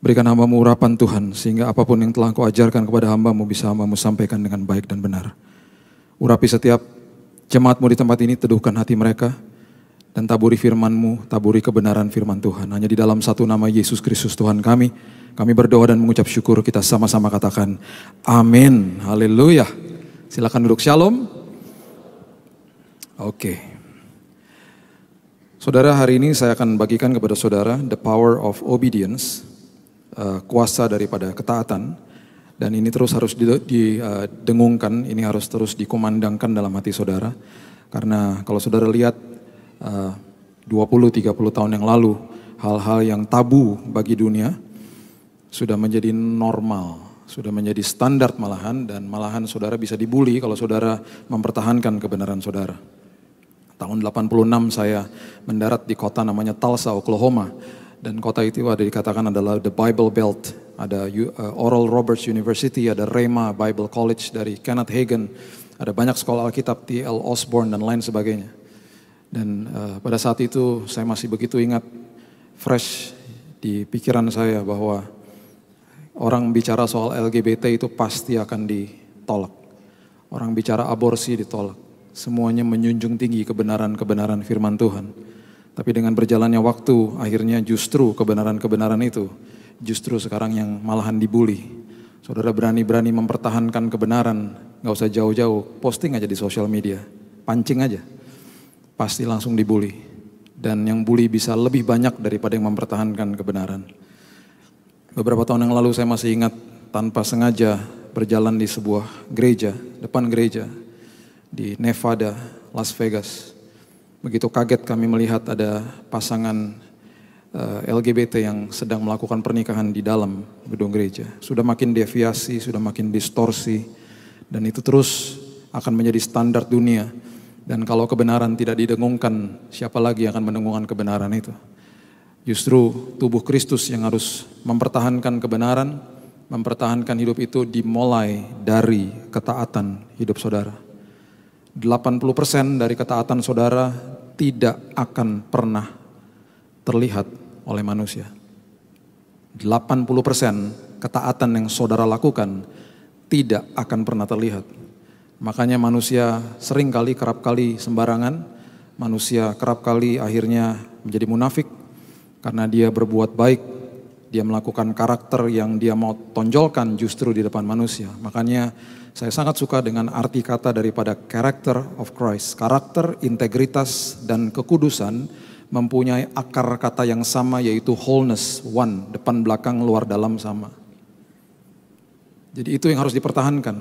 Berikan hambamu urapan Tuhan, sehingga apapun yang telah engkau ajarkan kepada hambamu bisa hambamu sampaikan dengan baik dan benar. Urapi setiap jemaatmu di tempat ini, teduhkan hati mereka, dan taburi firmanmu, taburi kebenaran firman Tuhan. Hanya di dalam satu nama Yesus Kristus Tuhan kami, kami berdoa dan mengucap syukur kita sama-sama katakan, Amin, Haleluya. Silakan duduk, Shalom. Oke. Saudara, hari ini saya akan bagikan kepada saudara The Power of Obedience uh, kuasa daripada ketaatan dan ini terus harus didengungkan, eh, ini harus terus dikumandangkan dalam hati saudara. Karena kalau saudara lihat 20-30 eh, tahun yang lalu hal-hal yang tabu bagi dunia sudah menjadi normal, sudah menjadi standar malahan dan malahan saudara bisa dibully kalau saudara mempertahankan kebenaran saudara. Tahun 86 saya mendarat di kota namanya Tulsa, Oklahoma dan kota itu ada dikatakan adalah the Bible Belt. Ada uh, Oral Roberts University, ada Rema Bible College dari Kenneth Hagen, ada banyak sekolah Alkitab T.L. Osborne dan lain sebagainya. Dan uh, pada saat itu saya masih begitu ingat fresh di pikiran saya bahwa orang bicara soal LGBT itu pasti akan ditolak. Orang bicara aborsi ditolak. Semuanya menjunjung tinggi kebenaran-kebenaran firman Tuhan. Tapi dengan berjalannya waktu, akhirnya justru kebenaran-kebenaran itu justru sekarang yang malahan dibully. Saudara berani-berani mempertahankan kebenaran, nggak usah jauh-jauh, posting aja di sosial media, pancing aja, pasti langsung dibully. Dan yang bully bisa lebih banyak daripada yang mempertahankan kebenaran. Beberapa tahun yang lalu saya masih ingat tanpa sengaja berjalan di sebuah gereja, depan gereja di Nevada, Las Vegas begitu kaget kami melihat ada pasangan eh, LGBT yang sedang melakukan pernikahan di dalam gedung gereja. Sudah makin deviasi, sudah makin distorsi, dan itu terus akan menjadi standar dunia. Dan kalau kebenaran tidak didengungkan, siapa lagi yang akan mendengungkan kebenaran itu? Justru tubuh Kristus yang harus mempertahankan kebenaran, mempertahankan hidup itu dimulai dari ketaatan hidup saudara. 80% dari ketaatan saudara tidak akan pernah terlihat oleh manusia. 80% ketaatan yang saudara lakukan tidak akan pernah terlihat. Makanya manusia sering kali kerap kali sembarangan, manusia kerap kali akhirnya menjadi munafik karena dia berbuat baik, dia melakukan karakter yang dia mau tonjolkan justru di depan manusia. Makanya saya sangat suka dengan arti kata daripada character of Christ. Karakter, integritas, dan kekudusan mempunyai akar kata yang sama yaitu wholeness, one, depan belakang, luar dalam sama. Jadi itu yang harus dipertahankan.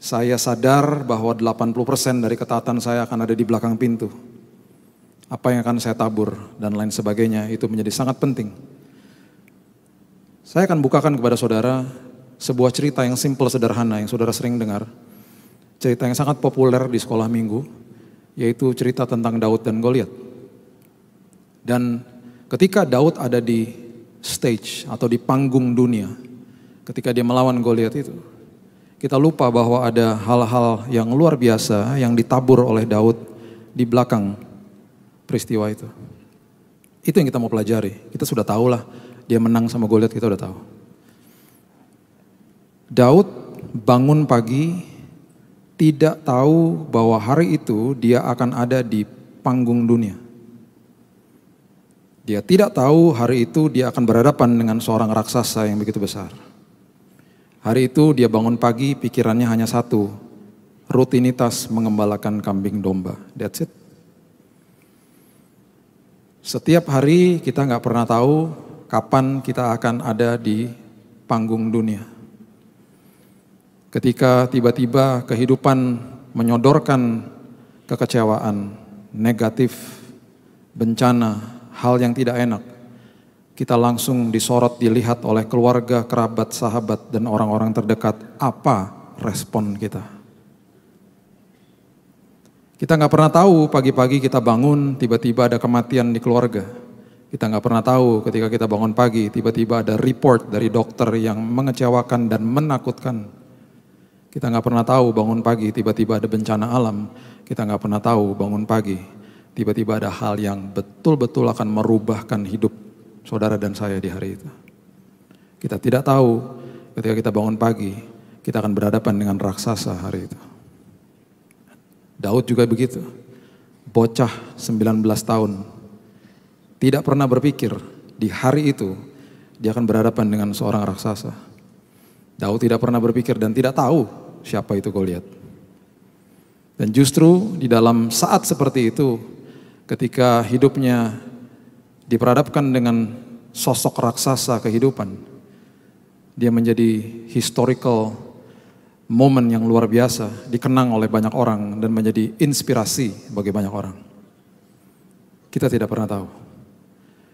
Saya sadar bahwa 80% dari ketaatan saya akan ada di belakang pintu. Apa yang akan saya tabur dan lain sebagainya itu menjadi sangat penting. Saya akan bukakan kepada saudara sebuah cerita yang simple sederhana yang saudara sering dengar. Cerita yang sangat populer di sekolah minggu yaitu cerita tentang Daud dan Goliat. Dan ketika Daud ada di stage atau di panggung dunia ketika dia melawan Goliat itu, kita lupa bahwa ada hal-hal yang luar biasa yang ditabur oleh Daud di belakang peristiwa itu. Itu yang kita mau pelajari. Kita sudah tahu lah dia menang sama Goliat, kita sudah tahu. Daud bangun pagi tidak tahu bahwa hari itu dia akan ada di panggung dunia. Dia tidak tahu hari itu dia akan berhadapan dengan seorang raksasa yang begitu besar. Hari itu dia bangun pagi pikirannya hanya satu, rutinitas mengembalakan kambing domba. That's it. Setiap hari kita nggak pernah tahu kapan kita akan ada di panggung dunia ketika tiba-tiba kehidupan menyodorkan kekecewaan, negatif, bencana, hal yang tidak enak, kita langsung disorot, dilihat oleh keluarga, kerabat, sahabat, dan orang-orang terdekat. Apa respon kita? Kita nggak pernah tahu pagi-pagi kita bangun, tiba-tiba ada kematian di keluarga. Kita nggak pernah tahu ketika kita bangun pagi, tiba-tiba ada report dari dokter yang mengecewakan dan menakutkan. Kita nggak pernah tahu bangun pagi tiba-tiba ada bencana alam. Kita nggak pernah tahu bangun pagi tiba-tiba ada hal yang betul-betul akan merubahkan hidup saudara dan saya di hari itu. Kita tidak tahu ketika kita bangun pagi kita akan berhadapan dengan raksasa hari itu. Daud juga begitu. Bocah 19 tahun tidak pernah berpikir di hari itu dia akan berhadapan dengan seorang raksasa. Daud tidak pernah berpikir dan tidak tahu siapa itu Goliat. Dan justru di dalam saat seperti itu, ketika hidupnya diperhadapkan dengan sosok raksasa kehidupan, dia menjadi historical momen yang luar biasa, dikenang oleh banyak orang dan menjadi inspirasi bagi banyak orang. Kita tidak pernah tahu.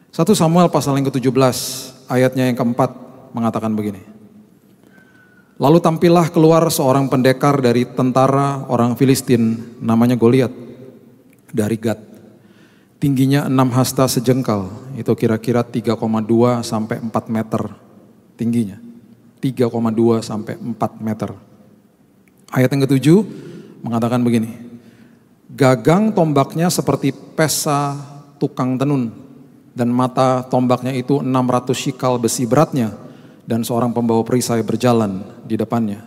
1 Samuel pasal yang ke-17 ayatnya yang keempat mengatakan begini. Lalu tampillah keluar seorang pendekar dari tentara orang Filistin, namanya Goliat, dari Gad. Tingginya enam hasta sejengkal, itu kira-kira 3,2 sampai 4 meter tingginya. 3,2 sampai 4 meter. Ayat yang ketujuh mengatakan begini, Gagang tombaknya seperti pesa tukang tenun, dan mata tombaknya itu 600 shikal besi beratnya, dan seorang pembawa perisai berjalan di depannya.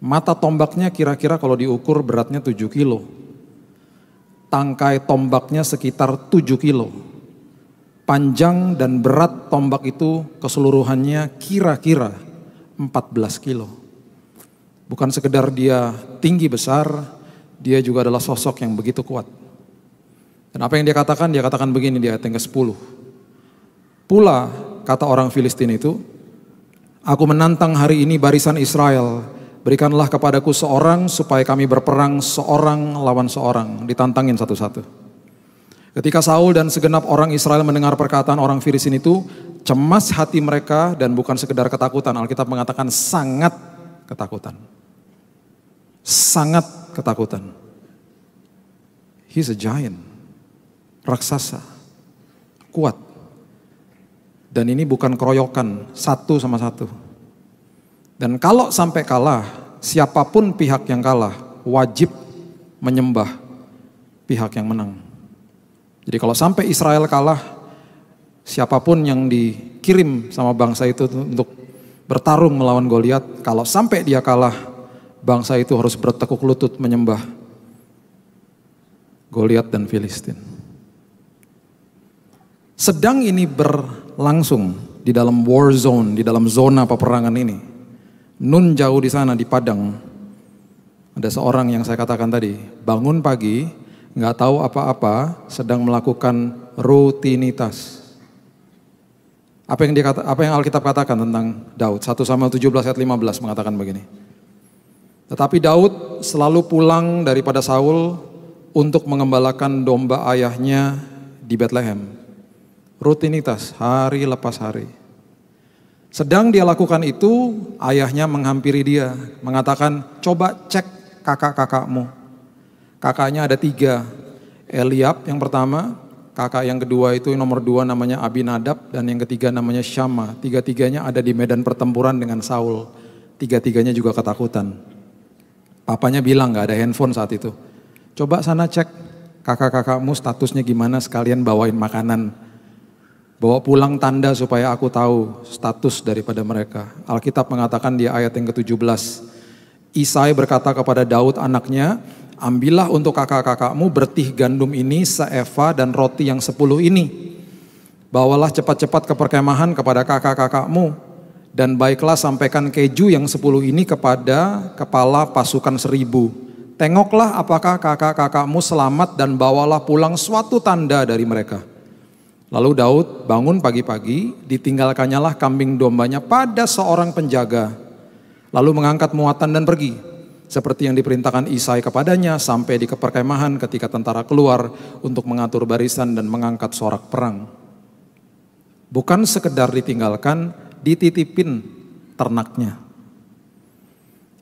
Mata tombaknya kira-kira kalau diukur beratnya 7 kilo. Tangkai tombaknya sekitar 7 kilo. Panjang dan berat tombak itu keseluruhannya kira-kira 14 kilo. Bukan sekedar dia tinggi besar, dia juga adalah sosok yang begitu kuat. Dan apa yang dia katakan? Dia katakan begini di ayat yang ke-10. Pula kata orang Filistin itu, Aku menantang hari ini barisan Israel. Berikanlah kepadaku seorang supaya kami berperang seorang lawan seorang. Ditantangin satu-satu. Ketika Saul dan segenap orang Israel mendengar perkataan orang Filistin itu, cemas hati mereka dan bukan sekedar ketakutan. Alkitab mengatakan sangat ketakutan. Sangat ketakutan. He's a giant. Raksasa. Kuat. Dan ini bukan keroyokan, satu sama satu. Dan kalau sampai kalah, siapapun pihak yang kalah wajib menyembah pihak yang menang. Jadi kalau sampai Israel kalah, siapapun yang dikirim sama bangsa itu untuk bertarung melawan Goliat, kalau sampai dia kalah, bangsa itu harus bertekuk lutut menyembah Goliat dan Filistin. Sedang ini ber langsung di dalam war zone, di dalam zona peperangan ini. Nun jauh di sana di Padang. Ada seorang yang saya katakan tadi, bangun pagi, nggak tahu apa-apa, sedang melakukan rutinitas. Apa yang dikata, apa yang Alkitab katakan tentang Daud? 1 Samuel 17 ayat 15 mengatakan begini. Tetapi Daud selalu pulang daripada Saul untuk mengembalakan domba ayahnya di Bethlehem. Rutinitas, hari lepas hari. Sedang dia lakukan itu, ayahnya menghampiri dia, mengatakan, coba cek kakak-kakakmu. Kakaknya ada tiga, Eliab yang pertama, kakak yang kedua itu nomor dua namanya Abinadab, dan yang ketiga namanya Syama. Tiga-tiganya ada di medan pertempuran dengan Saul. Tiga-tiganya juga ketakutan. Papanya bilang gak ada handphone saat itu. Coba sana cek kakak-kakakmu statusnya gimana sekalian bawain makanan Bawa pulang tanda supaya aku tahu status daripada mereka. Alkitab mengatakan di ayat yang ke-17. Isai berkata kepada Daud anaknya, Ambillah untuk kakak-kakakmu bertih gandum ini, seeva dan roti yang sepuluh ini. Bawalah cepat-cepat ke perkemahan kepada kakak-kakakmu. Dan baiklah sampaikan keju yang sepuluh ini kepada kepala pasukan seribu. Tengoklah apakah kakak-kakakmu selamat dan bawalah pulang suatu tanda dari mereka.' Lalu Daud bangun pagi-pagi, lah kambing dombanya pada seorang penjaga. Lalu mengangkat muatan dan pergi, seperti yang diperintahkan Isai kepadanya sampai di keperkemahan ketika tentara keluar untuk mengatur barisan dan mengangkat sorak perang. Bukan sekedar ditinggalkan, dititipin ternaknya.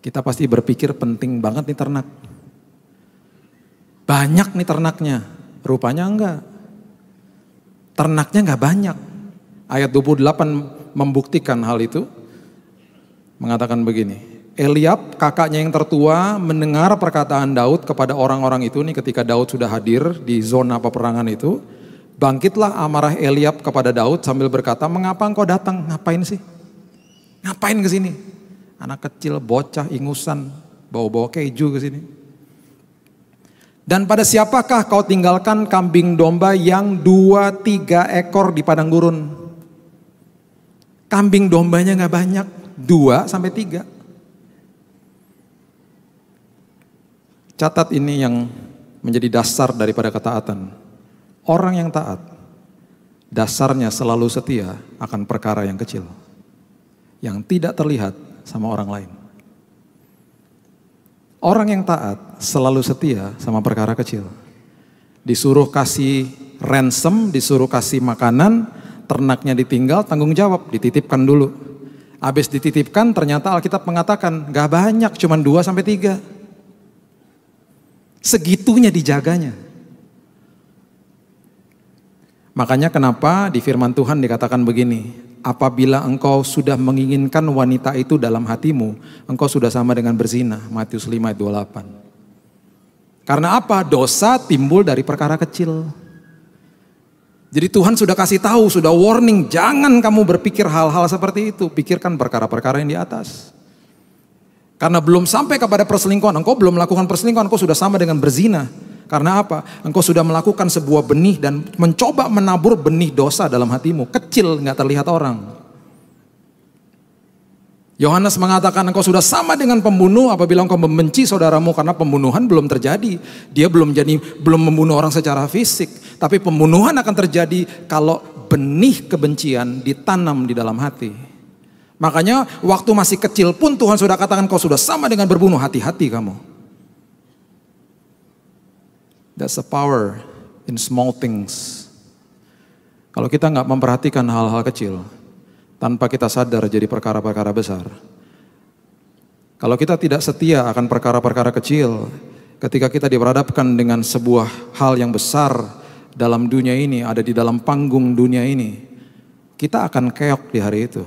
Kita pasti berpikir penting banget nih ternak. Banyak nih ternaknya, rupanya enggak ternaknya nggak banyak. Ayat 28 membuktikan hal itu. Mengatakan begini, Eliab kakaknya yang tertua mendengar perkataan Daud kepada orang-orang itu nih ketika Daud sudah hadir di zona peperangan itu. Bangkitlah amarah Eliab kepada Daud sambil berkata, mengapa engkau datang? Ngapain sih? Ngapain ke sini? Anak kecil, bocah, ingusan, bawa-bawa keju ke sini. Dan pada siapakah kau tinggalkan kambing domba yang dua tiga ekor di padang gurun? Kambing dombanya nggak banyak, dua sampai tiga. Catat ini yang menjadi dasar daripada ketaatan. Orang yang taat, dasarnya selalu setia akan perkara yang kecil, yang tidak terlihat sama orang lain. Orang yang taat selalu setia sama perkara kecil. Disuruh kasih ransom, disuruh kasih makanan, ternaknya ditinggal, tanggung jawab, dititipkan dulu. Habis dititipkan ternyata Alkitab mengatakan gak banyak, cuma dua sampai tiga. Segitunya dijaganya. Makanya kenapa di firman Tuhan dikatakan begini, apabila engkau sudah menginginkan wanita itu dalam hatimu, engkau sudah sama dengan berzina. Matius 5 ayat 28. Karena apa? Dosa timbul dari perkara kecil. Jadi Tuhan sudah kasih tahu, sudah warning, jangan kamu berpikir hal-hal seperti itu. Pikirkan perkara-perkara yang di atas. Karena belum sampai kepada perselingkuhan, engkau belum melakukan perselingkuhan, engkau sudah sama dengan berzina. Karena apa? Engkau sudah melakukan sebuah benih dan mencoba menabur benih dosa dalam hatimu. Kecil, nggak terlihat orang. Yohanes mengatakan engkau sudah sama dengan pembunuh apabila engkau membenci saudaramu karena pembunuhan belum terjadi. Dia belum jadi belum membunuh orang secara fisik, tapi pembunuhan akan terjadi kalau benih kebencian ditanam di dalam hati. Makanya waktu masih kecil pun Tuhan sudah katakan kau sudah sama dengan berbunuh hati-hati kamu. That's the power in small things. Kalau kita nggak memperhatikan hal-hal kecil, tanpa kita sadar jadi perkara-perkara besar. Kalau kita tidak setia akan perkara-perkara kecil, ketika kita diperhadapkan dengan sebuah hal yang besar dalam dunia ini, ada di dalam panggung dunia ini, kita akan keok di hari itu.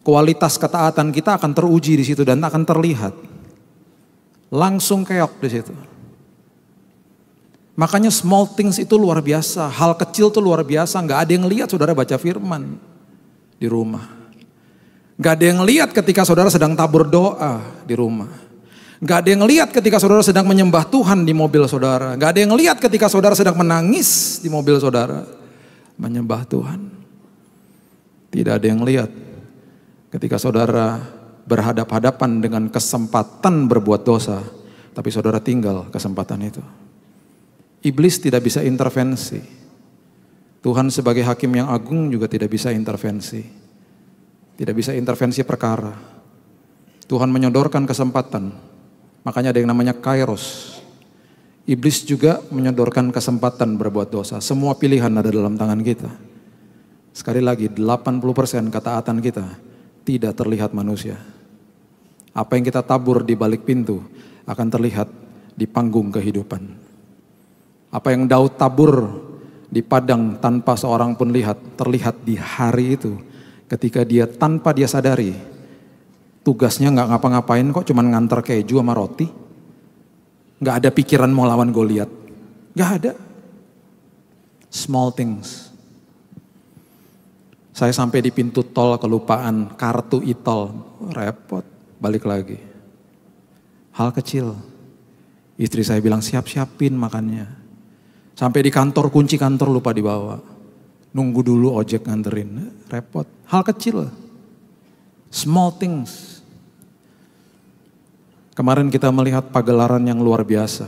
Kualitas ketaatan kita akan teruji di situ dan akan terlihat. Langsung keok di situ. Makanya small things itu luar biasa, hal kecil itu luar biasa, Gak ada yang lihat saudara baca firman di rumah. Gak ada yang lihat ketika saudara sedang tabur doa di rumah. Gak ada yang lihat ketika saudara sedang menyembah Tuhan di mobil saudara. Gak ada yang lihat ketika saudara sedang menangis di mobil saudara. Menyembah Tuhan. Tidak ada yang lihat ketika saudara berhadap-hadapan dengan kesempatan berbuat dosa. Tapi saudara tinggal kesempatan itu. Iblis tidak bisa intervensi. Tuhan sebagai hakim yang agung juga tidak bisa intervensi. Tidak bisa intervensi perkara. Tuhan menyodorkan kesempatan. Makanya ada yang namanya kairos. Iblis juga menyodorkan kesempatan berbuat dosa. Semua pilihan ada dalam tangan kita. Sekali lagi, 80% ketaatan kita tidak terlihat manusia. Apa yang kita tabur di balik pintu akan terlihat di panggung kehidupan. Apa yang Daud tabur di padang tanpa seorang pun lihat, terlihat di hari itu ketika dia tanpa dia sadari tugasnya nggak ngapa-ngapain kok cuman ngantar keju sama roti. Nggak ada pikiran mau lawan Goliat. Nggak ada. Small things. Saya sampai di pintu tol kelupaan kartu e Repot, balik lagi. Hal kecil. Istri saya bilang siap-siapin makannya. Sampai di kantor, kunci kantor lupa dibawa. Nunggu dulu ojek nganterin, repot. Hal kecil, small things. Kemarin kita melihat pagelaran yang luar biasa.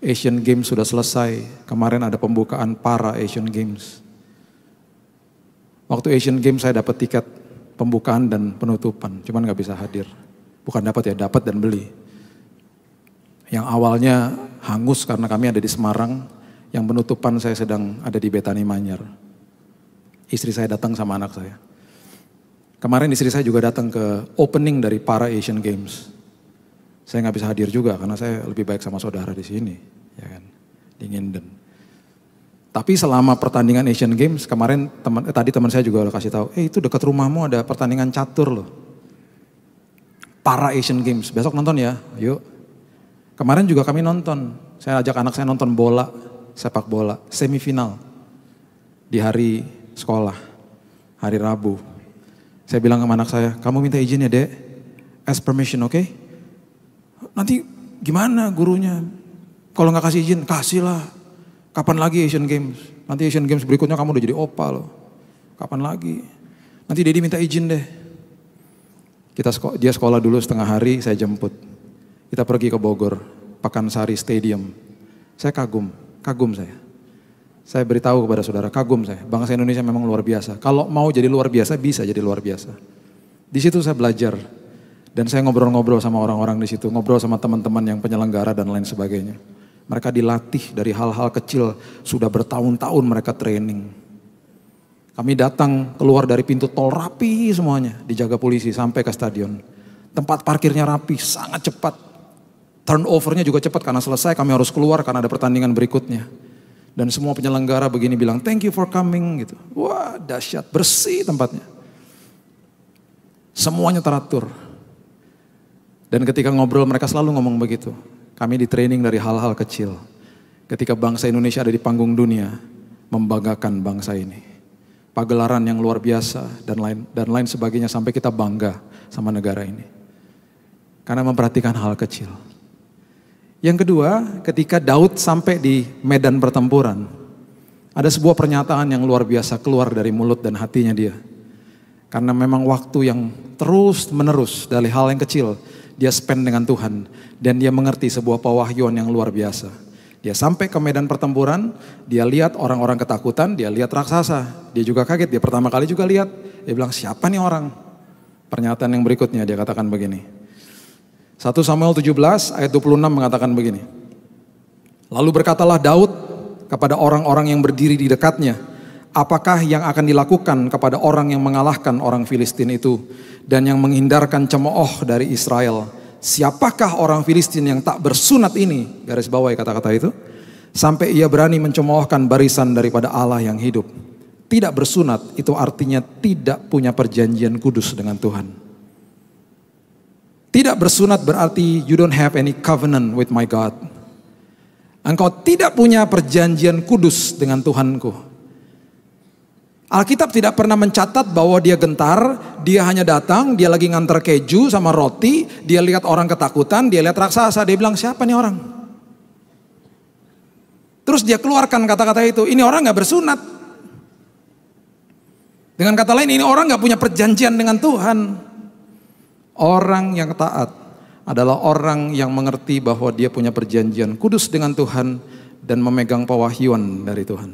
Asian Games sudah selesai, kemarin ada pembukaan para Asian Games. Waktu Asian Games saya dapat tiket pembukaan dan penutupan, cuman gak bisa hadir. Bukan dapat ya, dapat dan beli. Yang awalnya hangus karena kami ada di Semarang, yang penutupan saya sedang ada di Betani Manyar. Istri saya datang sama anak saya. Kemarin istri saya juga datang ke opening dari para Asian Games. Saya nggak bisa hadir juga karena saya lebih baik sama saudara di sini, ya kan, di Nginden. Tapi selama pertandingan Asian Games kemarin teman, eh, tadi teman saya juga udah kasih tahu, eh itu dekat rumahmu ada pertandingan catur loh. Para Asian Games besok nonton ya, yuk. Kemarin juga kami nonton. Saya ajak anak saya nonton bola sepak bola semifinal di hari sekolah, hari Rabu. Saya bilang ke anak saya, kamu minta izin ya dek, as permission oke? Okay? Nanti gimana gurunya? Kalau nggak kasih izin, kasih lah. Kapan lagi Asian Games? Nanti Asian Games berikutnya kamu udah jadi opa loh. Kapan lagi? Nanti Dedi minta izin deh. Kita dia sekolah dulu setengah hari, saya jemput. Kita pergi ke Bogor, Pakansari Stadium. Saya kagum, Kagum saya. Saya beritahu kepada saudara, kagum saya. Bangsa Indonesia memang luar biasa. Kalau mau jadi luar biasa, bisa jadi luar biasa. Di situ saya belajar. Dan saya ngobrol-ngobrol sama orang-orang di situ. Ngobrol sama teman-teman yang penyelenggara dan lain sebagainya. Mereka dilatih dari hal-hal kecil. Sudah bertahun-tahun mereka training. Kami datang keluar dari pintu tol rapi semuanya, dijaga polisi sampai ke stadion. Tempat parkirnya rapi, sangat cepat. Turnovernya juga cepat karena selesai kami harus keluar karena ada pertandingan berikutnya. Dan semua penyelenggara begini bilang, thank you for coming gitu. Wah dahsyat, bersih tempatnya. Semuanya teratur. Dan ketika ngobrol mereka selalu ngomong begitu. Kami di training dari hal-hal kecil. Ketika bangsa Indonesia ada di panggung dunia, membanggakan bangsa ini pagelaran yang luar biasa dan lain dan lain sebagainya sampai kita bangga sama negara ini. Karena memperhatikan hal kecil. Yang kedua, ketika Daud sampai di medan pertempuran, ada sebuah pernyataan yang luar biasa keluar dari mulut dan hatinya dia. Karena memang waktu yang terus menerus dari hal yang kecil, dia spend dengan Tuhan. Dan dia mengerti sebuah pewahyuan yang luar biasa. Dia sampai ke medan pertempuran, dia lihat orang-orang ketakutan, dia lihat raksasa. Dia juga kaget, dia pertama kali juga lihat. Dia bilang, siapa nih orang? Pernyataan yang berikutnya dia katakan begini. 1 Samuel 17 ayat 26 mengatakan begini. Lalu berkatalah Daud kepada orang-orang yang berdiri di dekatnya, apakah yang akan dilakukan kepada orang yang mengalahkan orang Filistin itu dan yang menghindarkan cemooh dari Israel? Siapakah orang Filistin yang tak bersunat ini? Garis bawah ya kata-kata itu. Sampai ia berani mencemoohkan barisan daripada Allah yang hidup. Tidak bersunat itu artinya tidak punya perjanjian kudus dengan Tuhan. Tidak bersunat berarti you don't have any covenant with my God. Engkau tidak punya perjanjian kudus dengan Tuhanku. Alkitab tidak pernah mencatat bahwa dia gentar, dia hanya datang, dia lagi nganter keju sama roti, dia lihat orang ketakutan, dia lihat raksasa, dia bilang siapa nih orang? Terus dia keluarkan kata-kata itu, ini orang nggak bersunat. Dengan kata lain ini orang nggak punya perjanjian dengan Tuhan. Orang yang taat adalah orang yang mengerti bahwa dia punya perjanjian kudus dengan Tuhan dan memegang pewahyuan dari Tuhan.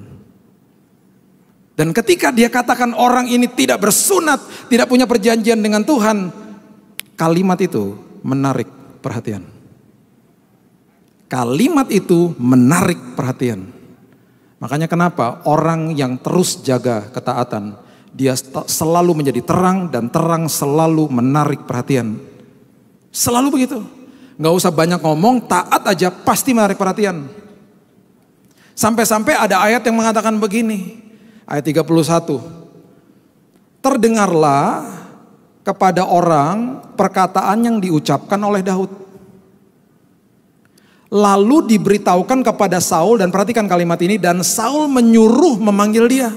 Dan ketika dia katakan orang ini tidak bersunat, tidak punya perjanjian dengan Tuhan, kalimat itu menarik perhatian. Kalimat itu menarik perhatian. Makanya kenapa orang yang terus jaga ketaatan dia selalu menjadi terang dan terang selalu menarik perhatian. Selalu begitu. Gak usah banyak ngomong, taat aja pasti menarik perhatian. Sampai-sampai ada ayat yang mengatakan begini. Ayat 31. Terdengarlah kepada orang perkataan yang diucapkan oleh Daud lalu diberitahukan kepada Saul dan perhatikan kalimat ini dan Saul menyuruh memanggil dia.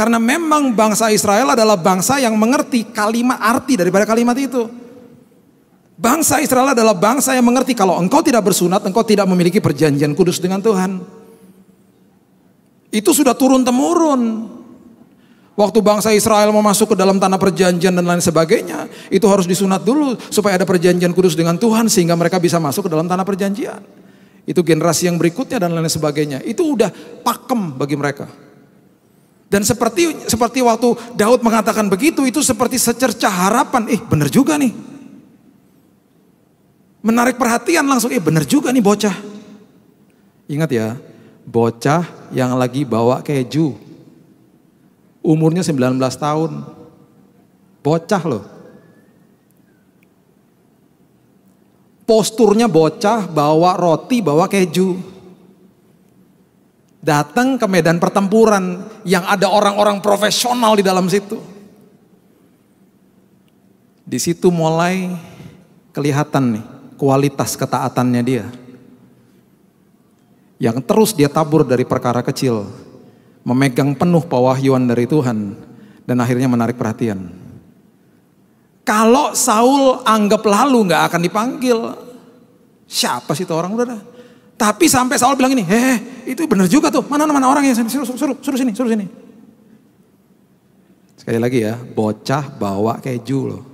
Karena memang bangsa Israel adalah bangsa yang mengerti kalimat arti daripada kalimat itu. Bangsa Israel adalah bangsa yang mengerti kalau engkau tidak bersunat, engkau tidak memiliki perjanjian kudus dengan Tuhan. Itu sudah turun temurun. Waktu bangsa Israel mau masuk ke dalam tanah perjanjian dan lain sebagainya, itu harus disunat dulu supaya ada perjanjian kudus dengan Tuhan sehingga mereka bisa masuk ke dalam tanah perjanjian. Itu generasi yang berikutnya dan lain sebagainya. Itu udah pakem bagi mereka. Dan seperti seperti waktu Daud mengatakan begitu itu seperti secerca harapan. Eh benar juga nih. Menarik perhatian langsung. Eh benar juga nih bocah. Ingat ya. Bocah yang lagi bawa keju. Umurnya 19 tahun. Bocah loh. Posturnya bocah bawa roti bawa keju. Datang ke medan pertempuran yang ada orang-orang profesional di dalam situ. Di situ mulai kelihatan nih kualitas ketaatannya dia. Yang terus dia tabur dari perkara kecil, memegang penuh pewahyuan dari Tuhan dan akhirnya menarik perhatian. Kalau Saul anggap lalu nggak akan dipanggil, siapa sih itu orang udah dah? Tapi sampai Saul bilang ini, eh itu benar juga tuh. Mana mana orang yang suruh, suruh, suruh, suruh sini, suruh sini. Sekali lagi ya, bocah bawa keju loh.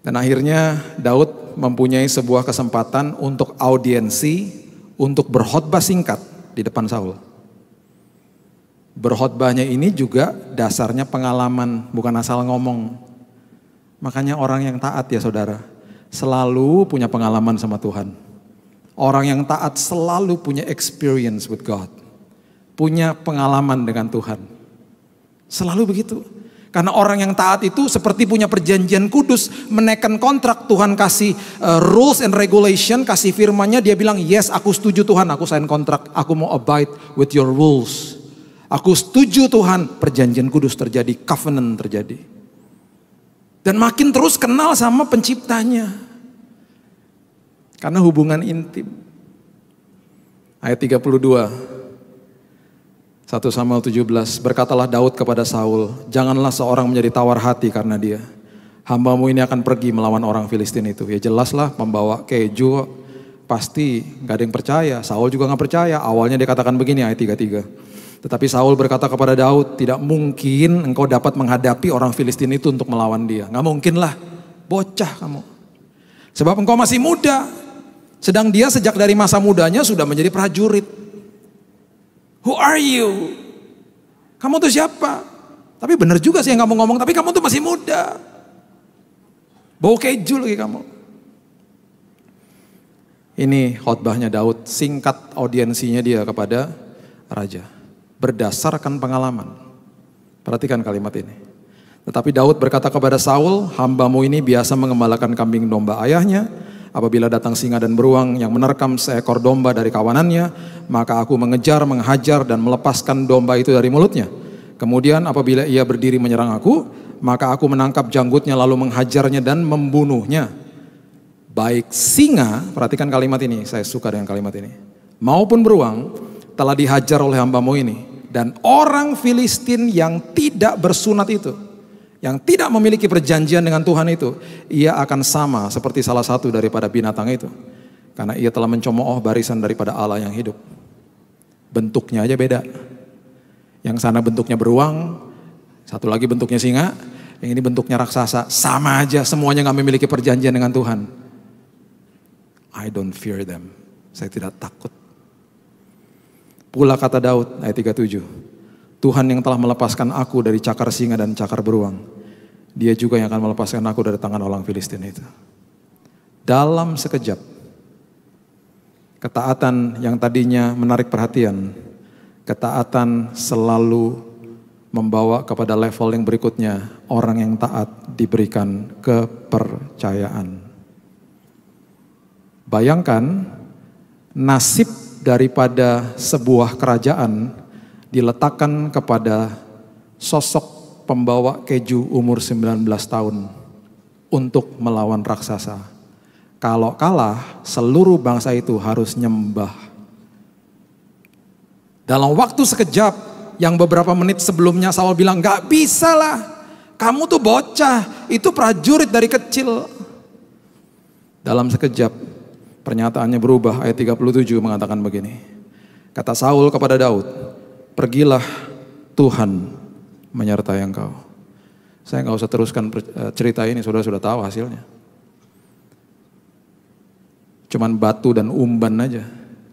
Dan akhirnya Daud mempunyai sebuah kesempatan untuk audiensi, untuk berkhotbah singkat di depan Saul. Berkhotbahnya ini juga dasarnya pengalaman, bukan asal ngomong. Makanya orang yang taat ya saudara selalu punya pengalaman sama Tuhan. Orang yang taat selalu punya experience with God. Punya pengalaman dengan Tuhan. Selalu begitu. Karena orang yang taat itu seperti punya perjanjian kudus, menekan kontrak, Tuhan kasih uh, rules and regulation, kasih firmannya, dia bilang, yes aku setuju Tuhan, aku sign kontrak, aku mau abide with your rules. Aku setuju Tuhan, perjanjian kudus terjadi, covenant terjadi. Dan makin terus kenal sama penciptanya. Karena hubungan intim. Ayat 32. 1 Samuel 17, berkatalah Daud kepada Saul, janganlah seorang menjadi tawar hati karena dia. Hambamu ini akan pergi melawan orang Filistin itu. Ya jelaslah pembawa keju, pasti gak ada yang percaya. Saul juga gak percaya, awalnya dia katakan begini ayat 33. Tetapi Saul berkata kepada Daud, tidak mungkin engkau dapat menghadapi orang Filistin itu untuk melawan dia. Nggak mungkin lah, bocah kamu. Sebab engkau masih muda. Sedang dia sejak dari masa mudanya sudah menjadi prajurit. Who are you? Kamu tuh siapa? Tapi benar juga sih yang kamu ngomong, tapi kamu tuh masih muda. Bau keju lagi kamu. Ini khotbahnya Daud, singkat audiensinya dia kepada raja berdasarkan pengalaman. Perhatikan kalimat ini. Tetapi Daud berkata kepada Saul, hambamu ini biasa mengembalakan kambing domba ayahnya, apabila datang singa dan beruang yang menerkam seekor domba dari kawanannya, maka aku mengejar, menghajar, dan melepaskan domba itu dari mulutnya. Kemudian apabila ia berdiri menyerang aku, maka aku menangkap janggutnya lalu menghajarnya dan membunuhnya. Baik singa, perhatikan kalimat ini, saya suka dengan kalimat ini, maupun beruang telah dihajar oleh hambamu ini. Dan orang Filistin yang tidak bersunat itu, yang tidak memiliki perjanjian dengan Tuhan itu, ia akan sama seperti salah satu daripada binatang itu. Karena ia telah mencemooh barisan daripada Allah yang hidup. Bentuknya aja beda. Yang sana bentuknya beruang, satu lagi bentuknya singa, yang ini bentuknya raksasa. Sama aja semuanya gak memiliki perjanjian dengan Tuhan. I don't fear them. Saya tidak takut Pula kata Daud ayat 37. Tuhan yang telah melepaskan aku dari cakar singa dan cakar beruang. Dia juga yang akan melepaskan aku dari tangan orang Filistin itu. Dalam sekejap, ketaatan yang tadinya menarik perhatian, ketaatan selalu membawa kepada level yang berikutnya. Orang yang taat diberikan kepercayaan. Bayangkan nasib daripada sebuah kerajaan diletakkan kepada sosok pembawa keju umur 19 tahun untuk melawan raksasa. Kalau kalah, seluruh bangsa itu harus nyembah. Dalam waktu sekejap, yang beberapa menit sebelumnya Saul bilang, gak bisa lah, kamu tuh bocah, itu prajurit dari kecil. Dalam sekejap, pernyataannya berubah. Ayat 37 mengatakan begini. Kata Saul kepada Daud, pergilah Tuhan menyertai engkau. Saya nggak usah teruskan eh, cerita ini, saudara sudah tahu hasilnya. Cuman batu dan umban aja.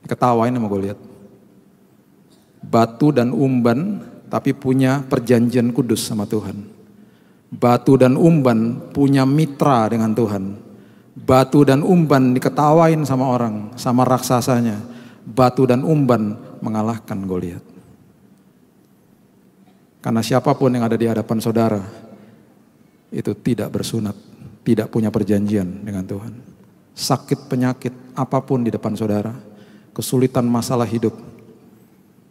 Ketawain mau gue lihat. Batu dan umban tapi punya perjanjian kudus sama Tuhan. Batu dan umban punya mitra dengan Tuhan Batu dan umban diketawain sama orang, sama raksasanya. Batu dan umban mengalahkan Goliat. Karena siapapun yang ada di hadapan saudara itu tidak bersunat, tidak punya perjanjian dengan Tuhan. Sakit penyakit apapun di depan saudara, kesulitan masalah hidup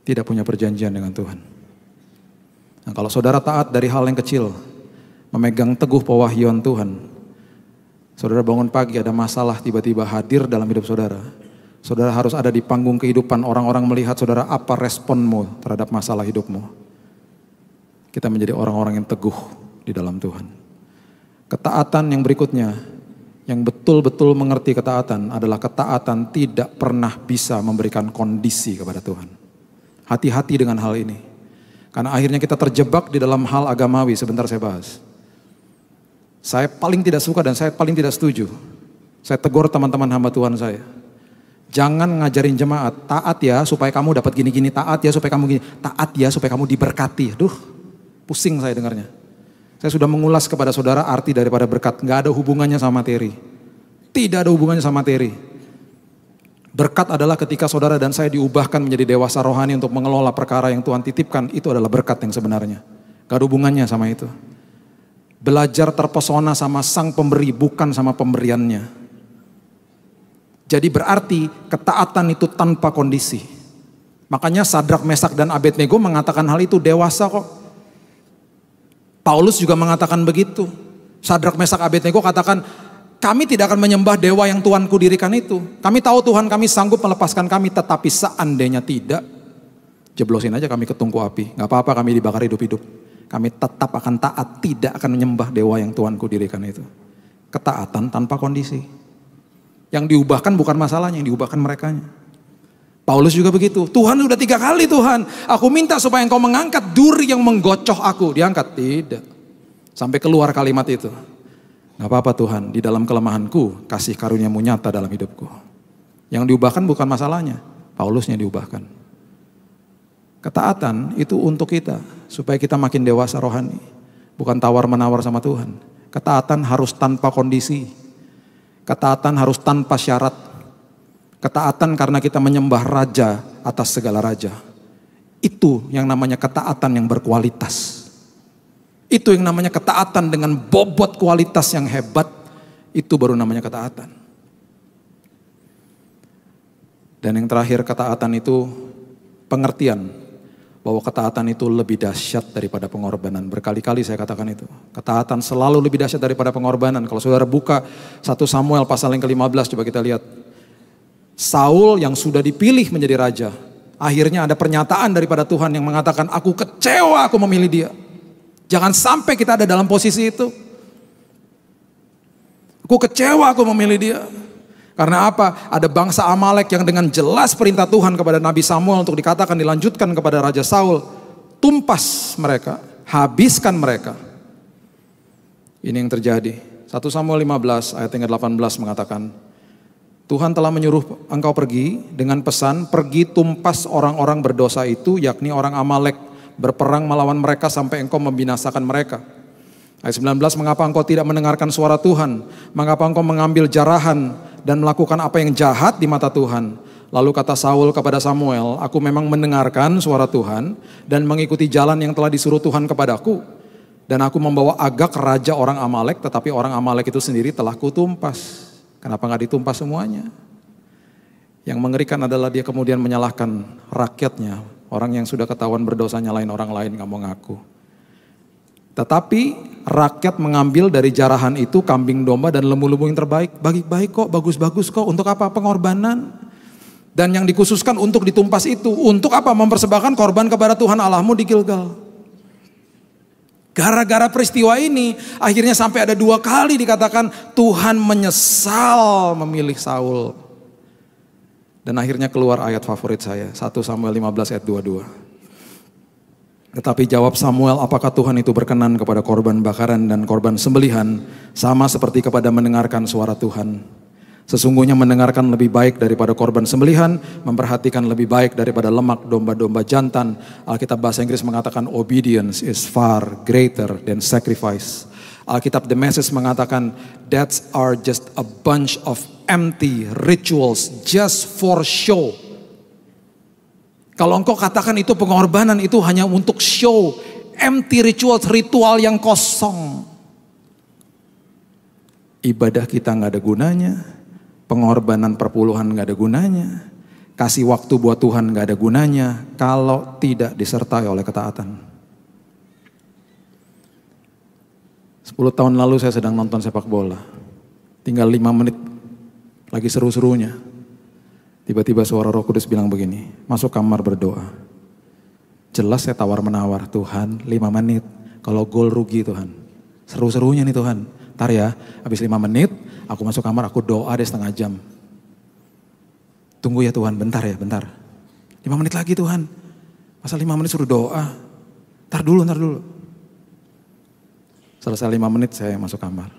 tidak punya perjanjian dengan Tuhan. Nah, kalau saudara taat dari hal yang kecil, memegang teguh pewahyuan Tuhan, Saudara bangun pagi ada masalah tiba-tiba hadir dalam hidup saudara. Saudara harus ada di panggung kehidupan orang-orang melihat saudara apa responmu terhadap masalah hidupmu. Kita menjadi orang-orang yang teguh di dalam Tuhan. Ketaatan yang berikutnya yang betul-betul mengerti ketaatan adalah ketaatan tidak pernah bisa memberikan kondisi kepada Tuhan. Hati-hati dengan hal ini. Karena akhirnya kita terjebak di dalam hal agamawi, sebentar saya bahas. Saya paling tidak suka dan saya paling tidak setuju. Saya tegur teman-teman hamba Tuhan saya. Jangan ngajarin jemaat, taat ya supaya kamu dapat gini-gini, taat ya supaya kamu gini, taat ya supaya kamu diberkati. Duh, pusing saya dengarnya. Saya sudah mengulas kepada saudara arti daripada berkat. Gak ada hubungannya sama materi. Tidak ada hubungannya sama materi. Berkat adalah ketika saudara dan saya diubahkan menjadi dewasa rohani untuk mengelola perkara yang Tuhan titipkan. Itu adalah berkat yang sebenarnya. Gak ada hubungannya sama itu. Belajar terpesona sama sang pemberi, bukan sama pemberiannya. Jadi berarti ketaatan itu tanpa kondisi. Makanya Sadrak, Mesak, dan Abednego mengatakan hal itu dewasa kok. Paulus juga mengatakan begitu. Sadrak, Mesak, Abednego katakan, kami tidak akan menyembah dewa yang Tuhan kudirikan itu. Kami tahu Tuhan kami sanggup melepaskan kami, tetapi seandainya tidak, jeblosin aja kami ke tungku api. Gak apa-apa kami dibakar hidup-hidup. Kami tetap akan taat, tidak akan menyembah dewa yang Tuhanku dirikan itu. Ketaatan tanpa kondisi. Yang diubahkan bukan masalahnya, yang diubahkan merekanya. Paulus juga begitu. Tuhan sudah tiga kali Tuhan. Aku minta supaya engkau mengangkat duri yang menggocoh aku. Diangkat. Tidak. Sampai keluar kalimat itu. Gak apa-apa Tuhan, di dalam kelemahanku kasih karuniamu nyata dalam hidupku. Yang diubahkan bukan masalahnya, Paulusnya diubahkan. Ketaatan itu untuk kita, supaya kita makin dewasa rohani. Bukan tawar-menawar sama Tuhan. Ketaatan harus tanpa kondisi. Ketaatan harus tanpa syarat. Ketaatan karena kita menyembah raja atas segala raja. Itu yang namanya ketaatan yang berkualitas. Itu yang namanya ketaatan dengan bobot kualitas yang hebat. Itu baru namanya ketaatan. Dan yang terakhir ketaatan itu pengertian bahwa ketaatan itu lebih dahsyat daripada pengorbanan. Berkali-kali saya katakan itu. Ketaatan selalu lebih dahsyat daripada pengorbanan. Kalau saudara buka 1 Samuel pasal yang ke-15 coba kita lihat. Saul yang sudah dipilih menjadi raja. Akhirnya ada pernyataan daripada Tuhan yang mengatakan, aku kecewa aku memilih dia. Jangan sampai kita ada dalam posisi itu. Aku kecewa aku memilih dia. Karena apa? Ada bangsa Amalek yang dengan jelas perintah Tuhan kepada Nabi Samuel untuk dikatakan dilanjutkan kepada Raja Saul. Tumpas mereka, habiskan mereka. Ini yang terjadi. 1 Samuel 15 ayat yang ke-18 mengatakan, Tuhan telah menyuruh engkau pergi dengan pesan, pergi tumpas orang-orang berdosa itu, yakni orang Amalek, berperang melawan mereka sampai engkau membinasakan mereka. Ayat 19, mengapa engkau tidak mendengarkan suara Tuhan? Mengapa engkau mengambil jarahan dan melakukan apa yang jahat di mata Tuhan. Lalu kata Saul kepada Samuel, aku memang mendengarkan suara Tuhan dan mengikuti jalan yang telah disuruh Tuhan kepadaku. Dan aku membawa agak raja orang Amalek, tetapi orang Amalek itu sendiri telah kutumpas. Kenapa nggak ditumpas semuanya? Yang mengerikan adalah dia kemudian menyalahkan rakyatnya. Orang yang sudah ketahuan berdosa nyalain orang lain, nggak mau ngaku. Tetapi rakyat mengambil dari jarahan itu kambing domba dan lembu-lembu yang terbaik. baik baik kok, bagus-bagus kok. Untuk apa? Pengorbanan. Dan yang dikhususkan untuk ditumpas itu. Untuk apa? Mempersembahkan korban kepada Tuhan Allahmu di Gilgal. Gara-gara peristiwa ini, akhirnya sampai ada dua kali dikatakan Tuhan menyesal memilih Saul. Dan akhirnya keluar ayat favorit saya, 1 Samuel 15 ayat 22. Tetapi jawab Samuel, apakah Tuhan itu berkenan kepada korban bakaran dan korban sembelihan, sama seperti kepada mendengarkan suara Tuhan. Sesungguhnya mendengarkan lebih baik daripada korban sembelihan, memperhatikan lebih baik daripada lemak domba-domba jantan. Alkitab bahasa Inggris mengatakan obedience is far greater than sacrifice. Alkitab The Message mengatakan deaths are just a bunch of empty rituals just for show. Kalau engkau katakan itu pengorbanan itu hanya untuk show, empty ritual, ritual yang kosong. Ibadah kita nggak ada gunanya, pengorbanan perpuluhan nggak ada gunanya, kasih waktu buat Tuhan nggak ada gunanya kalau tidak disertai oleh ketaatan. 10 tahun lalu saya sedang nonton sepak bola. Tinggal 5 menit lagi seru-serunya. Tiba-tiba suara roh kudus bilang begini, masuk kamar berdoa. Jelas saya tawar-menawar, Tuhan 5 menit. Kalau gol rugi Tuhan. Seru-serunya nih Tuhan. Ntar ya, habis 5 menit, aku masuk kamar, aku doa deh setengah jam. Tunggu ya Tuhan, bentar ya, bentar. 5 menit lagi Tuhan. Masa 5 menit suruh doa? Ntar dulu, ntar dulu. Selesai 5 menit saya masuk kamar.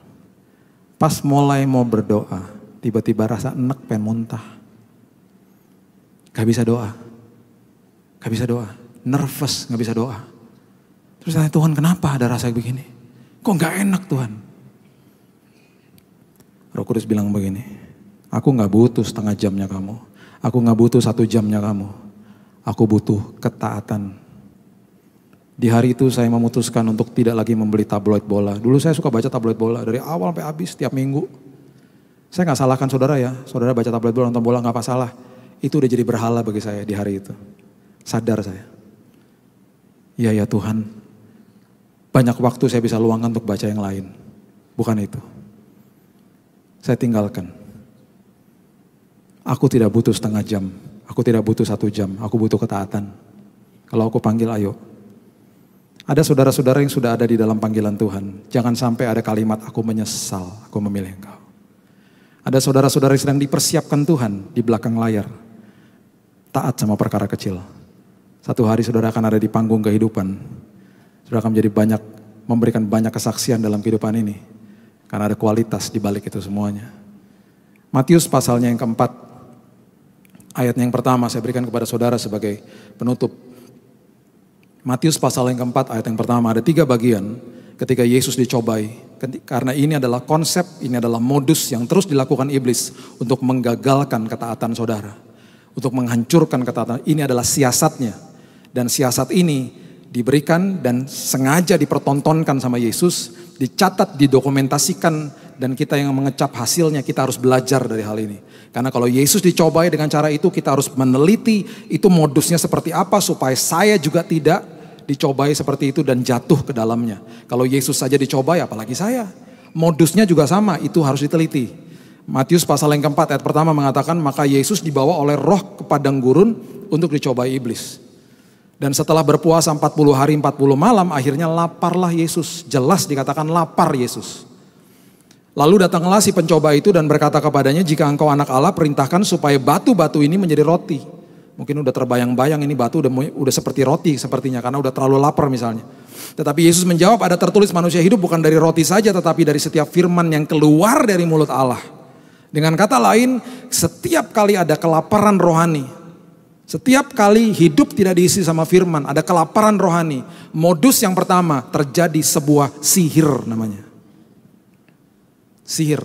Pas mulai mau berdoa, tiba-tiba rasa enak pengen muntah Gak bisa doa. Gak bisa doa. Nervous, gak bisa doa. Terus tanya Tuhan kenapa ada rasa begini? Kok gak enak Tuhan? Roh Kudus bilang begini, aku gak butuh setengah jamnya kamu. Aku gak butuh satu jamnya kamu. Aku butuh ketaatan. Di hari itu saya memutuskan untuk tidak lagi membeli tabloid bola. Dulu saya suka baca tabloid bola dari awal sampai habis tiap minggu. Saya gak salahkan saudara ya, saudara baca tabloid bola nonton bola gak apa salah itu udah jadi berhala bagi saya di hari itu. Sadar saya. Ya ya Tuhan, banyak waktu saya bisa luangkan untuk baca yang lain. Bukan itu. Saya tinggalkan. Aku tidak butuh setengah jam. Aku tidak butuh satu jam. Aku butuh ketaatan. Kalau aku panggil ayo. Ada saudara-saudara yang sudah ada di dalam panggilan Tuhan. Jangan sampai ada kalimat aku menyesal. Aku memilih engkau. Ada saudara-saudara yang sedang dipersiapkan Tuhan di belakang layar taat sama perkara kecil. Satu hari saudara akan ada di panggung kehidupan. Saudara akan menjadi banyak, memberikan banyak kesaksian dalam kehidupan ini. Karena ada kualitas di balik itu semuanya. Matius pasalnya yang keempat, ayatnya yang pertama saya berikan kepada saudara sebagai penutup. Matius pasal yang keempat, ayat yang pertama, ada tiga bagian ketika Yesus dicobai. Karena ini adalah konsep, ini adalah modus yang terus dilakukan iblis untuk menggagalkan ketaatan saudara untuk menghancurkan ketaatan. Ini adalah siasatnya. Dan siasat ini diberikan dan sengaja dipertontonkan sama Yesus, dicatat, didokumentasikan dan kita yang mengecap hasilnya kita harus belajar dari hal ini. Karena kalau Yesus dicobai dengan cara itu kita harus meneliti itu modusnya seperti apa supaya saya juga tidak dicobai seperti itu dan jatuh ke dalamnya. Kalau Yesus saja dicobai apalagi saya. Modusnya juga sama, itu harus diteliti. Matius pasal yang keempat ayat pertama mengatakan maka Yesus dibawa oleh roh ke padang gurun untuk dicobai iblis. Dan setelah berpuasa 40 hari 40 malam akhirnya laparlah Yesus. Jelas dikatakan lapar Yesus. Lalu datanglah si pencoba itu dan berkata kepadanya jika engkau anak Allah perintahkan supaya batu-batu ini menjadi roti. Mungkin udah terbayang-bayang ini batu udah, udah seperti roti sepertinya karena udah terlalu lapar misalnya. Tetapi Yesus menjawab ada tertulis manusia hidup bukan dari roti saja tetapi dari setiap firman yang keluar dari mulut Allah. Dengan kata lain, setiap kali ada kelaparan rohani, setiap kali hidup tidak diisi sama firman, ada kelaparan rohani. Modus yang pertama, terjadi sebuah sihir namanya. Sihir.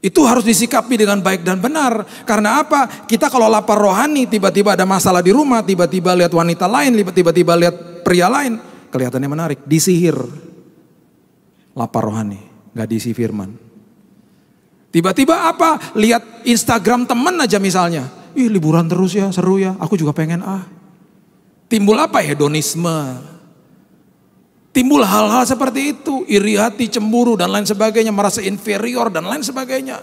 Itu harus disikapi dengan baik dan benar. Karena apa? Kita kalau lapar rohani, tiba-tiba ada masalah di rumah, tiba-tiba lihat wanita lain, tiba-tiba lihat pria lain, kelihatannya menarik, disihir. Lapar rohani, Gak diisi firman. Tiba-tiba apa? Lihat Instagram teman aja misalnya. Ih liburan terus ya, seru ya. Aku juga pengen ah. Timbul apa hedonisme? Timbul hal-hal seperti itu. Iri hati, cemburu dan lain sebagainya. Merasa inferior dan lain sebagainya.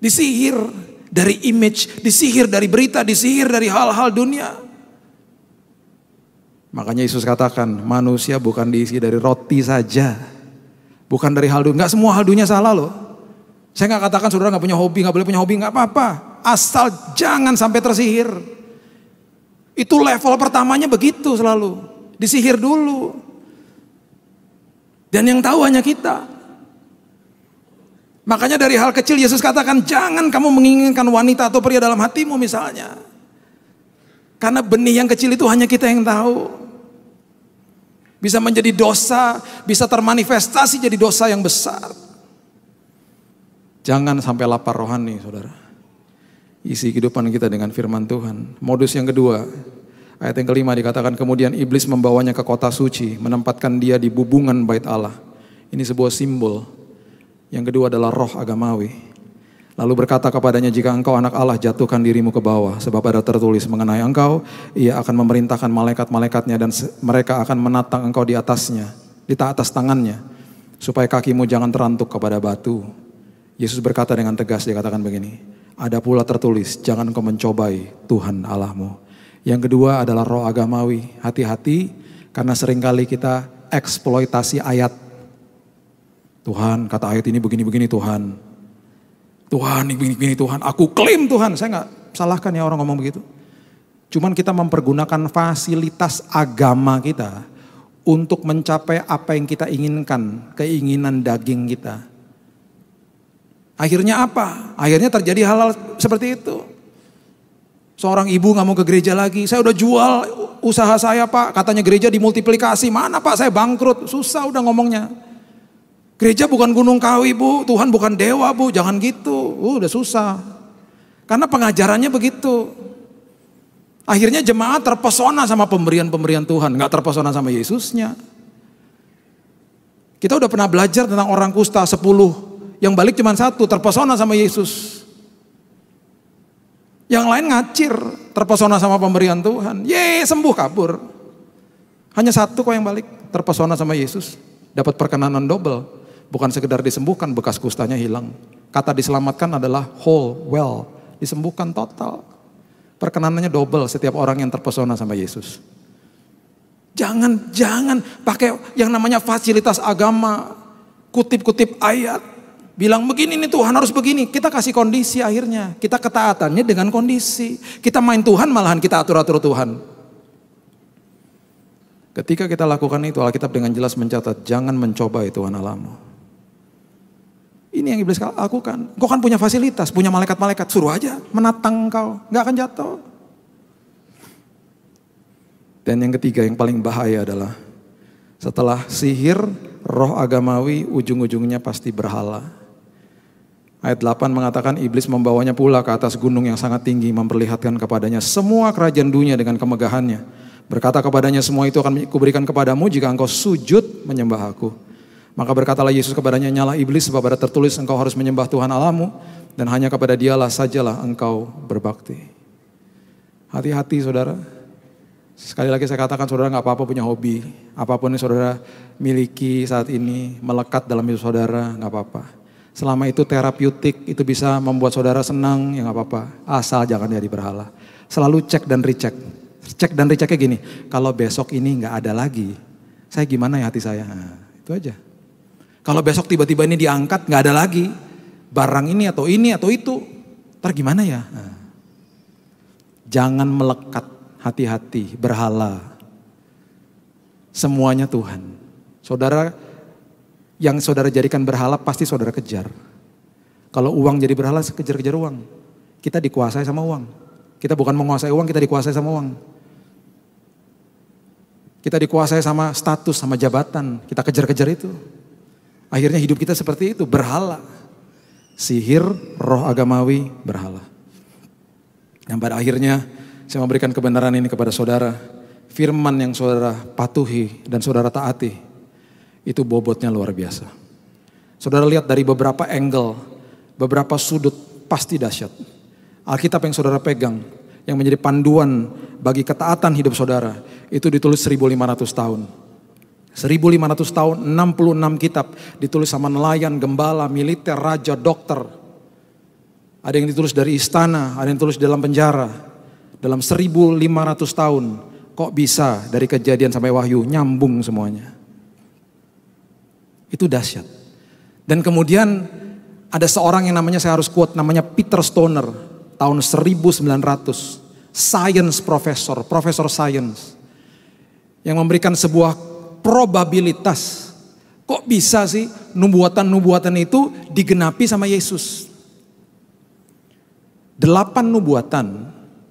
Disihir dari image, disihir dari berita, disihir dari hal-hal dunia. Makanya Yesus katakan, manusia bukan diisi dari roti saja. Bukan dari hal dunia. Enggak semua hal dunia salah loh. Saya nggak katakan saudara nggak punya hobi, nggak boleh punya hobi, nggak apa-apa. Asal jangan sampai tersihir. Itu level pertamanya begitu selalu. Disihir dulu. Dan yang tahu hanya kita. Makanya dari hal kecil Yesus katakan jangan kamu menginginkan wanita atau pria dalam hatimu misalnya. Karena benih yang kecil itu hanya kita yang tahu. Bisa menjadi dosa, bisa termanifestasi jadi dosa yang besar. Jangan sampai lapar rohani, saudara. Isi kehidupan kita dengan firman Tuhan. Modus yang kedua, ayat yang kelima dikatakan, kemudian iblis membawanya ke kota suci, menempatkan dia di bubungan bait Allah. Ini sebuah simbol. Yang kedua adalah roh agamawi. Lalu berkata kepadanya, jika engkau anak Allah jatuhkan dirimu ke bawah, sebab ada tertulis mengenai engkau, ia akan memerintahkan malaikat-malaikatnya dan mereka akan menatang engkau di atasnya, di atas tangannya, supaya kakimu jangan terantuk kepada batu. Yesus berkata dengan tegas, dia katakan begini, ada pula tertulis, jangan kau mencobai Tuhan Allahmu. Yang kedua adalah roh agamawi, hati-hati karena seringkali kita eksploitasi ayat. Tuhan, kata ayat ini begini-begini Tuhan. Tuhan, ini begini-begini Tuhan, aku klaim Tuhan. Saya nggak salahkan ya orang ngomong begitu. Cuman kita mempergunakan fasilitas agama kita untuk mencapai apa yang kita inginkan, keinginan daging kita. Akhirnya apa? Akhirnya terjadi hal-hal seperti itu. Seorang ibu nggak mau ke gereja lagi. Saya udah jual usaha saya pak. Katanya gereja dimultiplikasi. Mana pak saya bangkrut. Susah udah ngomongnya. Gereja bukan gunung kawi bu. Tuhan bukan dewa bu. Jangan gitu. Uh, udah susah. Karena pengajarannya begitu. Akhirnya jemaat terpesona sama pemberian-pemberian Tuhan, nggak terpesona sama Yesusnya. Kita udah pernah belajar tentang orang kusta sepuluh. Yang balik cuma satu, terpesona sama Yesus. Yang lain ngacir, terpesona sama pemberian Tuhan. Ye, sembuh kabur. Hanya satu kok yang balik, terpesona sama Yesus. Dapat perkenanan double. Bukan sekedar disembuhkan, bekas kustanya hilang. Kata diselamatkan adalah whole, well. Disembuhkan total. Perkenanannya double setiap orang yang terpesona sama Yesus. Jangan, jangan pakai yang namanya fasilitas agama, kutip-kutip ayat, bilang begini nih Tuhan harus begini. Kita kasih kondisi akhirnya. Kita ketaatannya dengan kondisi. Kita main Tuhan malahan kita atur-atur Tuhan. Ketika kita lakukan itu Alkitab dengan jelas mencatat jangan mencoba itu ya Tuhan alamu. Ini yang iblis lakukan. Kau kan punya fasilitas, punya malaikat-malaikat, suruh aja menatang kau, Gak akan jatuh. Dan yang ketiga yang paling bahaya adalah setelah sihir, roh agamawi ujung-ujungnya pasti berhala. Ayat 8 mengatakan iblis membawanya pula ke atas gunung yang sangat tinggi memperlihatkan kepadanya semua kerajaan dunia dengan kemegahannya. Berkata kepadanya semua itu akan kuberikan kepadamu jika engkau sujud menyembah aku. Maka berkatalah Yesus kepadanya nyala iblis sebab ada tertulis engkau harus menyembah Tuhan alamu dan hanya kepada dialah sajalah engkau berbakti. Hati-hati saudara. Sekali lagi saya katakan saudara nggak apa-apa punya hobi. Apapun yang saudara miliki saat ini melekat dalam hidup saudara nggak apa-apa. Selama itu terapeutik, itu bisa membuat saudara senang, ya nggak apa-apa. Asal jangan jadi berhala. Selalu cek dan recheck. Cek dan rechecknya gini, kalau besok ini nggak ada lagi, saya gimana ya hati saya? Nah, itu aja. Kalau besok tiba-tiba ini diangkat, nggak ada lagi. Barang ini atau ini atau itu, ntar gimana ya? Nah. Jangan melekat hati-hati, berhala. Semuanya Tuhan. Saudara yang saudara jadikan berhala pasti saudara kejar. Kalau uang jadi berhala, kejar-kejar uang. Kita dikuasai sama uang. Kita bukan menguasai uang, kita dikuasai sama uang. Kita dikuasai sama status, sama jabatan. Kita kejar-kejar itu. Akhirnya hidup kita seperti itu, berhala. Sihir, roh agamawi, berhala. Yang pada akhirnya saya memberikan kebenaran ini kepada saudara. Firman yang saudara patuhi dan saudara taati itu bobotnya luar biasa. Saudara lihat dari beberapa angle, beberapa sudut pasti dahsyat. Alkitab yang saudara pegang, yang menjadi panduan bagi ketaatan hidup saudara, itu ditulis 1500 tahun. 1500 tahun 66 kitab ditulis sama nelayan, gembala, militer, raja, dokter. Ada yang ditulis dari istana, ada yang ditulis dalam penjara. Dalam 1500 tahun kok bisa dari kejadian sampai wahyu nyambung semuanya. Itu dahsyat. Dan kemudian ada seorang yang namanya saya harus kuat namanya Peter Stoner tahun 1900 science professor, profesor science yang memberikan sebuah probabilitas kok bisa sih nubuatan-nubuatan itu digenapi sama Yesus. Delapan nubuatan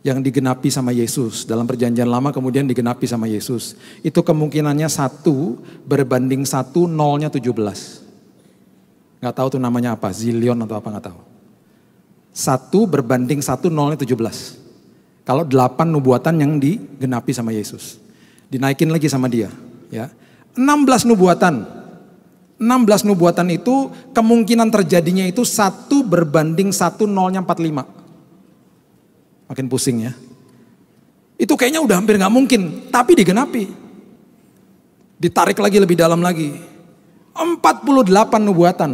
yang digenapi sama Yesus. Dalam perjanjian lama kemudian digenapi sama Yesus. Itu kemungkinannya satu berbanding satu nolnya 17. Gak tahu tuh namanya apa, zillion atau apa gak tahu. Satu berbanding satu nolnya 17. Kalau delapan nubuatan yang digenapi sama Yesus. Dinaikin lagi sama dia. ya 16 nubuatan. 16 nubuatan itu kemungkinan terjadinya itu satu berbanding satu nolnya 45. Makin pusing ya. Itu kayaknya udah hampir gak mungkin, tapi digenapi. Ditarik lagi lebih dalam lagi. 48 nubuatan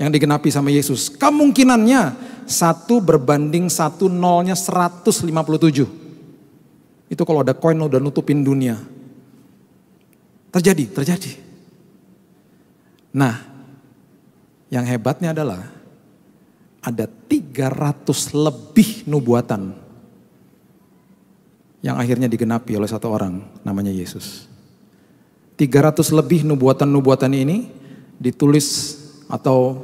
yang digenapi sama Yesus. Kemungkinannya satu berbanding satu nolnya 157. Itu kalau ada koin udah nutupin dunia. Terjadi, terjadi. Nah, yang hebatnya adalah ada 300 lebih nubuatan yang akhirnya digenapi oleh satu orang namanya Yesus. 300 lebih nubuatan-nubuatan ini ditulis atau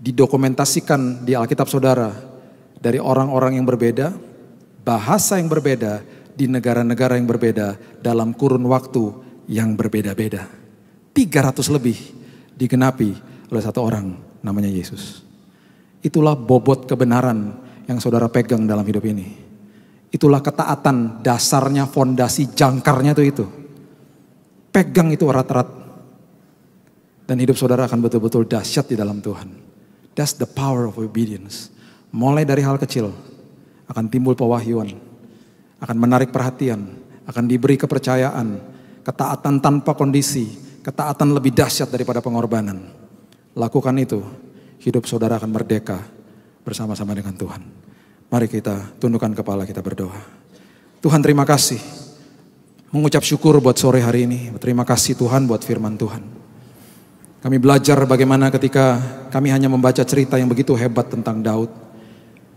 didokumentasikan di Alkitab Saudara dari orang-orang yang berbeda, bahasa yang berbeda, di negara-negara yang berbeda dalam kurun waktu yang berbeda-beda. 300 lebih digenapi oleh satu orang namanya Yesus. Itulah bobot kebenaran yang saudara pegang dalam hidup ini. Itulah ketaatan dasarnya, fondasi jangkarnya itu itu. Pegang itu erat-erat. Dan hidup saudara akan betul-betul dahsyat di dalam Tuhan. That's the power of obedience. Mulai dari hal kecil, akan timbul pewahyuan, akan menarik perhatian, akan diberi kepercayaan, ketaatan tanpa kondisi, ketaatan lebih dahsyat daripada pengorbanan. Lakukan itu, hidup saudara akan merdeka bersama-sama dengan Tuhan. Mari kita tundukkan kepala kita berdoa. Tuhan terima kasih. Mengucap syukur buat sore hari ini. Terima kasih Tuhan buat firman Tuhan. Kami belajar bagaimana ketika kami hanya membaca cerita yang begitu hebat tentang Daud.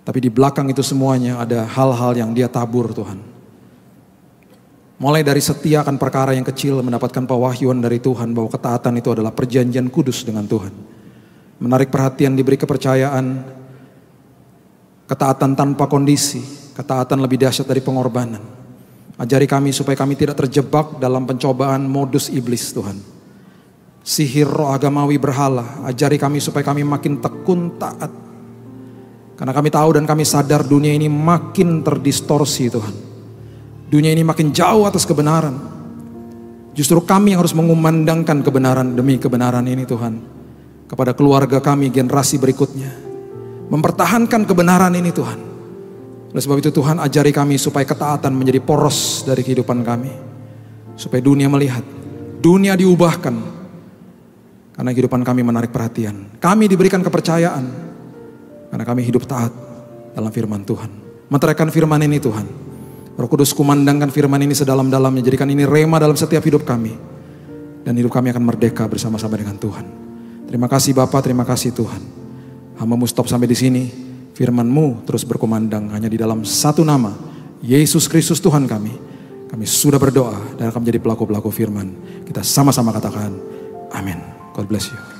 Tapi di belakang itu semuanya ada hal-hal yang dia tabur Tuhan. Mulai dari setia akan perkara yang kecil mendapatkan pewahyuan dari Tuhan bahwa ketaatan itu adalah perjanjian kudus dengan Tuhan menarik perhatian, diberi kepercayaan, ketaatan tanpa kondisi, ketaatan lebih dahsyat dari pengorbanan. Ajari kami supaya kami tidak terjebak dalam pencobaan modus iblis Tuhan. Sihir roh agamawi berhala, ajari kami supaya kami makin tekun taat. Karena kami tahu dan kami sadar dunia ini makin terdistorsi Tuhan. Dunia ini makin jauh atas kebenaran. Justru kami harus mengumandangkan kebenaran demi kebenaran ini Tuhan kepada keluarga kami, generasi berikutnya. Mempertahankan kebenaran ini Tuhan. Oleh sebab itu Tuhan ajari kami supaya ketaatan menjadi poros dari kehidupan kami. Supaya dunia melihat, dunia diubahkan. Karena kehidupan kami menarik perhatian. Kami diberikan kepercayaan. Karena kami hidup taat dalam firman Tuhan. Menterakan firman ini Tuhan. Roh Kudus kumandangkan firman ini sedalam-dalamnya. Jadikan ini rema dalam setiap hidup kami. Dan hidup kami akan merdeka bersama-sama dengan Tuhan. Terima kasih Bapa, terima kasih Tuhan. Hamba stop sampai di sini. FirmanMu terus berkumandang hanya di dalam satu nama, Yesus Kristus Tuhan kami. Kami sudah berdoa dan akan menjadi pelaku-pelaku firman. Kita sama-sama katakan, amin. God bless you.